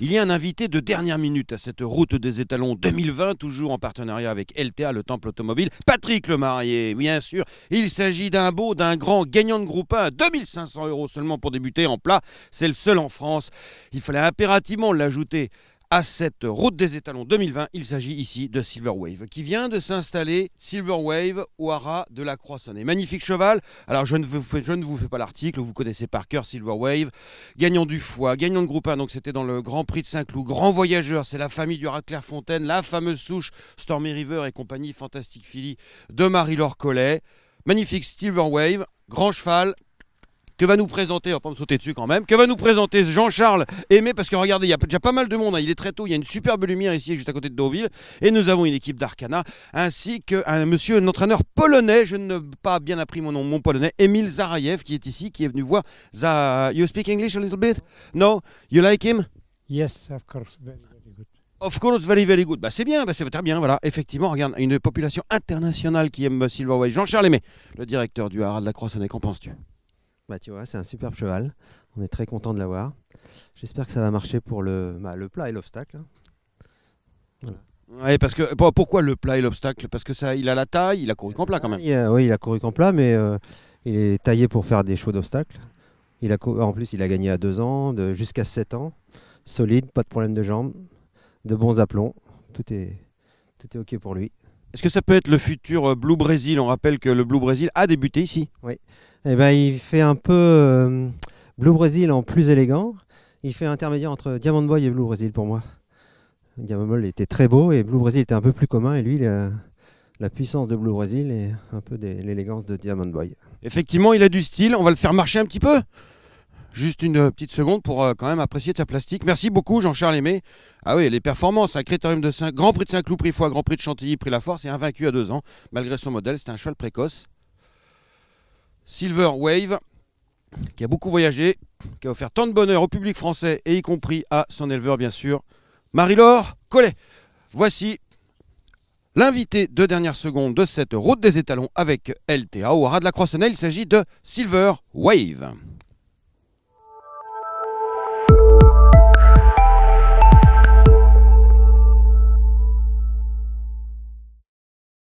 Il y a un invité de dernière minute à cette route des étalons 2020, toujours en partenariat avec LTA, le temple automobile, Patrick Lemarié, bien sûr. Il s'agit d'un beau, d'un grand gagnant de groupe 1, 2500 euros seulement pour débuter en plat. C'est le seul en France. Il fallait impérativement l'ajouter à cette route des étalons 2020. Il s'agit ici de silver wave qui vient de s'installer. wave au haras de la Croissonnée. Magnifique cheval. Alors je ne vous fais, je ne vous fais pas l'article, vous connaissez par cœur wave Gagnant du foie, gagnant de groupe 1, donc c'était dans le Grand Prix de Saint-Cloud. Grand voyageur, c'est la famille du rat Fontaine, la fameuse souche Stormy River et compagnie Fantastic Philly de Marie-Laure Collet. Magnifique wave grand cheval, que va nous présenter, on va pas me sauter dessus quand même, que va nous présenter Jean-Charles Aimé, parce que regardez, il y a déjà pas mal de monde, hein. il est très tôt, il y a une superbe lumière ici, juste à côté de Deauville, et nous avons une équipe d'Arcana, ainsi qu'un monsieur, un entraîneur polonais, je ne pas bien appris mon nom, mon polonais, Emile Zarayev, qui est ici, qui est venu voir. Za... You speak English a little bit? No? You like him? Yes, of course. Of course, very, very good. Bah, c'est bien, bah, c'est très bien. Voilà, effectivement, regarde, une population internationale qui aime Silverway. Jean-Charles Aimé, le directeur du Haras de la Croix, qu'en penses-tu bah, tu vois, c'est un superbe cheval. On est très content de l'avoir. J'espère que ça va marcher pour le, bah, le plat et l'obstacle. Hein. parce que pourquoi le plat et l'obstacle Parce que ça, il a la taille, il a couru qu'en plat quand même. Ah, oui, il a couru qu'en plat, mais euh, il est taillé pour faire des chevaux d'obstacle. Il a en plus, il a gagné à 2 ans, de jusqu'à 7 ans, solide, pas de problème de jambes, de bons aplombs, tout est tout est ok pour lui. Est-ce que ça peut être le futur euh, Blue Brésil On rappelle que le Blue Brésil a débuté ici. Oui, eh ben, il fait un peu euh, Blue Brazil en plus élégant. Il fait intermédiaire entre Diamond Boy et Blue Brazil pour moi. Diamond Boy était très beau et Blue Brazil était un peu plus commun. Et lui, la puissance de Blue Brazil et un peu l'élégance de Diamond Boy. Effectivement, il a du style. On va le faire marcher un petit peu juste une euh, petite seconde pour euh, quand même apprécier ta plastique. Merci beaucoup Jean-Charles Aimé. Ah oui, les performances à Crétorium de Saint, Grand Prix de Saint-Cloud, Prix Foix, Grand Prix de Chantilly, Prix La Force et invaincu à deux ans. Malgré son modèle, c'était un cheval précoce. Silver Wave, qui a beaucoup voyagé, qui a offert tant de bonheur au public français et y compris à son éleveur, bien sûr, Marie-Laure Collet. Voici l'invité de dernière seconde de cette route des étalons avec LTA au ras de la Il s'agit de Silver Wave.